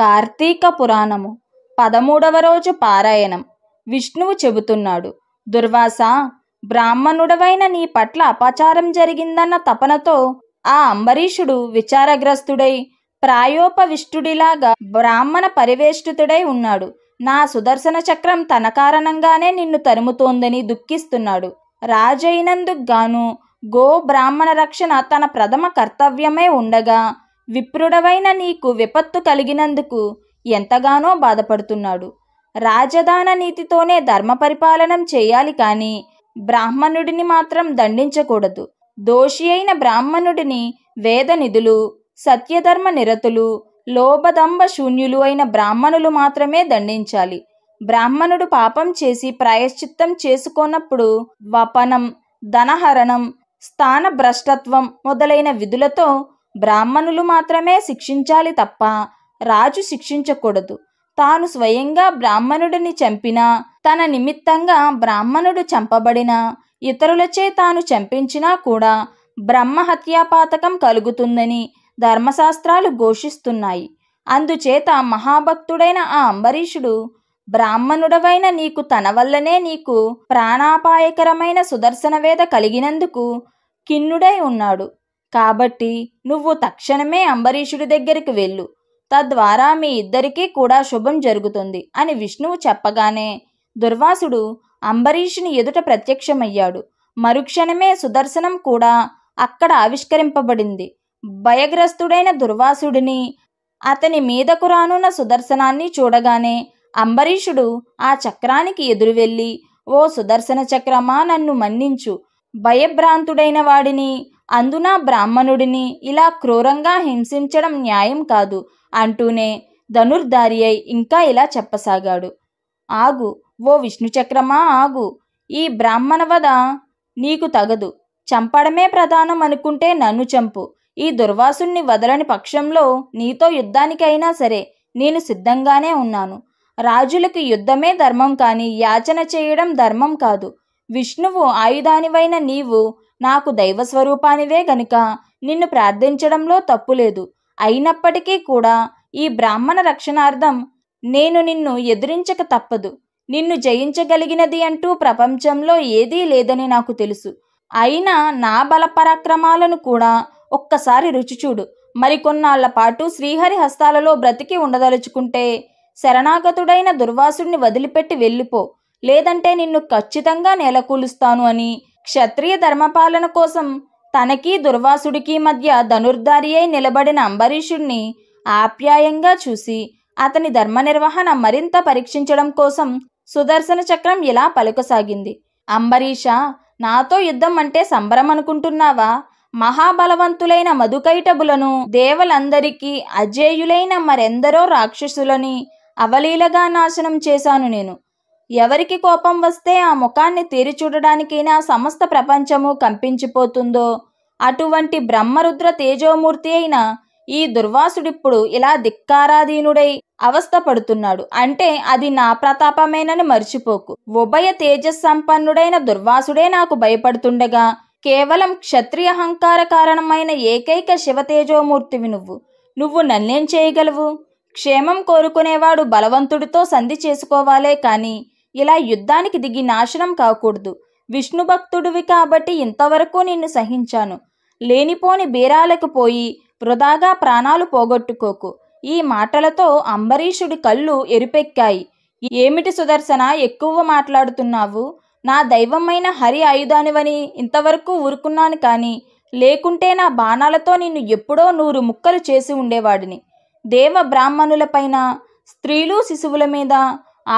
కార్తీక పురాణము పదమూడవ రోజు పారాయణం విష్ణువు చెబుతున్నాడు దుర్వాస బ్రాహ్మణుడవైన నీ పట్ల అపచారం జరిగిందన్న తపనతో ఆ అంబరీషుడు విచారగ్రస్తుడై ప్రాయోపవిష్ఠుడిలాగా బ్రాహ్మణ పరివేష్టితుడై ఉన్నాడు నా సుదర్శన చక్రం తన కారణంగానే నిన్ను తరుముతోందని దుఃఖిస్తున్నాడు రాజైనందుకు గాను గో బ్రాహ్మణ రక్షణ తన ప్రథమ కర్తవ్యమే ఉండగా విప్రుడవైన నీకు విపత్తు కలిగినందుకు ఎంతగానో బాధపడుతున్నాడు రాజధాన నీతితోనే ధర్మ పరిపాలనం చేయాలి కానీ బ్రాహ్మణుడిని మాత్రం దండించకూడదు దోషి అయిన బ్రాహ్మణుడిని వేద నిధులు సత్యధర్మ నిరతులు లోభదంబ శూన్యులు అయిన బ్రాహ్మణులు మాత్రమే దండించాలి బ్రాహ్మణుడు పాపం చేసి ప్రాయశ్చిత్తం చేసుకున్నప్పుడు వపనం ధనహరణం స్థాన భ్రష్టత్వం మొదలైన విధులతో బ్రాహ్మణులు మాత్రమే శిక్షించాలి తప్ప రాజు శిక్షించకూడదు తాను స్వయంగా బ్రాహ్మణుడిని చంపినా తన నిమిత్తంగా బ్రాహ్మణుడు చంపబడినా ఇతరులచే తాను చంపించినా కూడా బ్రహ్మహత్యాపాతకం కలుగుతుందని ధర్మశాస్త్రాలు ఘోషిస్తున్నాయి అందుచేత మహాభక్తుడైన ఆ అంబరీషుడు బ్రాహ్మణుడవైన నీకు తన వల్లనే నీకు ప్రాణాపాయకరమైన సుదర్శనవేద కలిగినందుకు ఖిన్నుడై ఉన్నాడు కాబట్టి నువ్వు తక్షణమే అంబరీషుడి దగ్గరికి వెళ్ళు తద్వారా మీ ఇద్దరికీ కూడా శుభం జరుగుతుంది అని విష్ణువు చెప్పగానే దుర్వాసుడు అంబరీషుని ఎదుట ప్రత్యక్షమయ్యాడు మరుక్షణమే సుదర్శనం కూడా అక్కడ ఆవిష్కరింపబడింది భయగ్రస్తుడైన దుర్వాసుడిని అతని మీదకు రానున్న సుదర్శనాన్ని చూడగానే అంబరీషుడు ఆ చక్రానికి ఎదురు వెళ్ళి ఓ సుదర్శన చక్రమా నన్ను మన్నించు భయభ్రాంతుడైన వాడిని అందున బ్రాహ్మణుడిని ఇలా క్రూరంగా హింసించడం న్యాయం కాదు అంటూనే ధనుర్ధారి అయి ఇంకా ఇలా చెప్పసాగాడు ఆగు ఓ విష్ణుచక్రమా ఆగు ఈ బ్రాహ్మణ వద నీకు తగదు చంపడమే ప్రధానం అనుకుంటే నన్ను చంపు ఈ దుర్వాసుణ్ణి వదలని పక్షంలో నీతో యుద్ధానికైనా సరే నేను సిద్ధంగానే ఉన్నాను రాజులకు యుద్ధమే ధర్మం కానీ యాచన చేయడం ధర్మం కాదు విష్ణువు ఆయుధానివైన నీవు నాకు దైవస్వరూపానివే గనుక నిన్ను ప్రార్థించడంలో తప్పులేదు అయినప్పటికీ కూడా ఈ బ్రాహ్మణ రక్షణార్థం నేను నిన్ను ఎదురించక తప్పదు నిన్ను జయించగలిగినది అంటూ ప్రపంచంలో ఏదీ లేదని నాకు తెలుసు అయినా నా బలపరాక్రమాలను కూడా ఒక్కసారి రుచిచూడు మరికొన్నాళ్ల పాటు శ్రీహరి హస్తాలలో బ్రతికి ఉండదలుచుకుంటే శరణాగతుడైన దుర్వాసుడిని వదిలిపెట్టి వెళ్ళిపో లేదంటే నిన్ను ఖచ్చితంగా నేలకూలుస్తాను అని క్షత్రియ ధర్మపాలన కోసం తనకి దుర్వాసుడికి మధ్య ధనుర్ధారి అయి నిలబడిన అంబరీషుణ్ణి ఆప్యాయంగా చూసి అతని ధర్మ నిర్వహణ మరింత పరీక్షించడం కోసం సుదర్శన చక్రం ఇలా పలుకసాగింది అంబరీష నాతో యుద్ధం అంటే సంబరం అనుకుంటున్నావా మహాబలవంతులైన మధుకైటబులను దేవలందరికీ అజేయులైన మరెందరో రాక్షసులని అవలీలగా నాశనం చేశాను నేను ఎవరికి కోపం వస్తే ఆ ముఖాన్ని తీరిచూడడానికైనా సమస్త ప్రపంచము కంపించిపోతుందో అటువంటి బ్రహ్మరుద్ర తేజోమూర్తి అయిన ఈ దుర్వాసుడిప్పుడు ఇలా ధిక్కారాధీనుడై అవస్థ పడుతున్నాడు అంటే అది నా ప్రతాపమేనని మర్చిపోకు ఉభయ తేజస్సంపన్నుడైన దుర్వాసుడే నాకు భయపడుతుండగా కేవలం క్షత్రియ అహంకార కారణమైన ఏకైక శివతేజోమూర్తివి నువ్వు నువ్వు నన్నేం చేయగలవు క్షేమం కోరుకునేవాడు బలవంతుడితో సంధి చేసుకోవాలే కానీ ఇలా యుద్ధానికి దిగి నాశనం కాకూడదు విష్ణు భక్తుడివి కాబట్టి ఇంతవరకు నిన్ను సహించాను లేనిపోని బీరాలకు పోయి వృధాగా ప్రాణాలు పోగొట్టుకోకు ఈ మాటలతో అంబరీషుడి కళ్ళు ఎరిపెక్కాయి ఏమిటి సుదర్శన ఎక్కువ మాట్లాడుతున్నావు నా దైవమైన హరి ఆయుధానివని ఇంతవరకు ఊరుకున్నాను కానీ లేకుంటే నా బాణాలతో నిన్ను ఎప్పుడో నూరు ముక్కలు చేసి ఉండేవాడిని దేవ బ్రాహ్మణులపైన స్త్రీలు శిశువుల మీద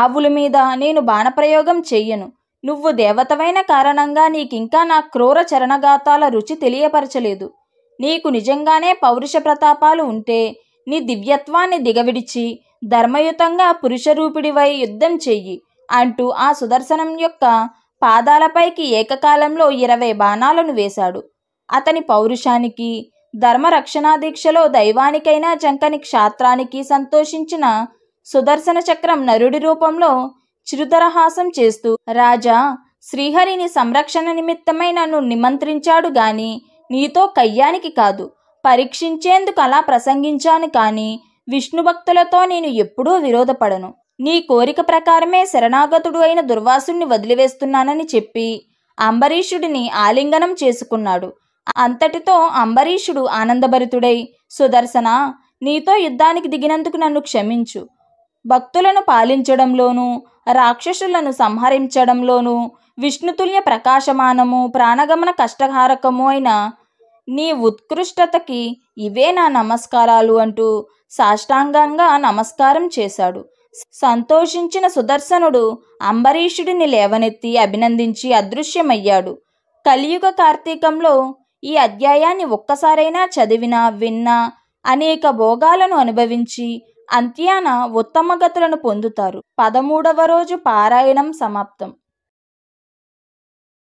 ఆవుల మీద నేను బాణప్రయోగం చెయ్యను నువ్వు దేవతవైన కారణంగా నీకింకా నా క్రూర చరణగాతాల రుచి తెలియపరచలేదు నీకు నిజంగానే పౌరుష ప్రతాపాలు ఉంటే నీ దివ్యత్వాన్ని దిగవిడిచి ధర్మయుతంగా పురుషరూపిడివై యుద్ధం చెయ్యి అంటూ ఆ సుదర్శనం యొక్క పాదాలపైకి ఏకకాలంలో ఇరవై బాణాలను వేశాడు అతని పౌరుషానికి ధర్మరక్షణాదీక్షలో దైవానికైనా జంకని క్షాత్రానికి సంతోషించిన సుదర్శన చక్రం నరుడి రూపంలో చిరుతరహాసం చేస్తూ రాజా శ్రీహరిని సంరక్షణ నిమిత్తమై నన్ను నిమంత్రించాడు గాని నీతో కయ్యానికి కాదు పరీక్షించేందుకు అలా ప్రసంగించాను కానీ విష్ణుభక్తులతో నేను ఎప్పుడూ విరోధపడను నీ కోరిక ప్రకారమే శరణాగతుడు అయిన దుర్వాసుడిని వదిలివేస్తున్నానని చెప్పి అంబరీషుడిని ఆలింగనం చేసుకున్నాడు అంతటితో అంబరీషుడు ఆనందభరితుడై సుదర్శన నీతో యుద్ధానికి దిగినందుకు నన్ను క్షమించు భక్తులను పాలించడంలోనూ రాక్షసులను సంహరించడంలోనూ విష్ణుతుల్య ప్రకాశమానము ప్రాణగమన కష్టహారకము అయిన నీ ఉత్కృష్టతకి ఇవే నా నమస్కారాలు అంటూ సాష్టాంగంగా నమస్కారం చేశాడు సంతోషించిన సుదర్శనుడు అంబరీషుడిని లేవనెత్తి అభినందించి అదృశ్యమయ్యాడు కలియుగ కార్తీకంలో ఈ అధ్యాయాన్ని ఒక్కసారైనా చదివినా విన్నా అనేక భోగాలను అనుభవించి అంత్యాన ఉత్తమ గతులను పొందుతారు పదమూడవ రోజు పారాయణం సమాప్తం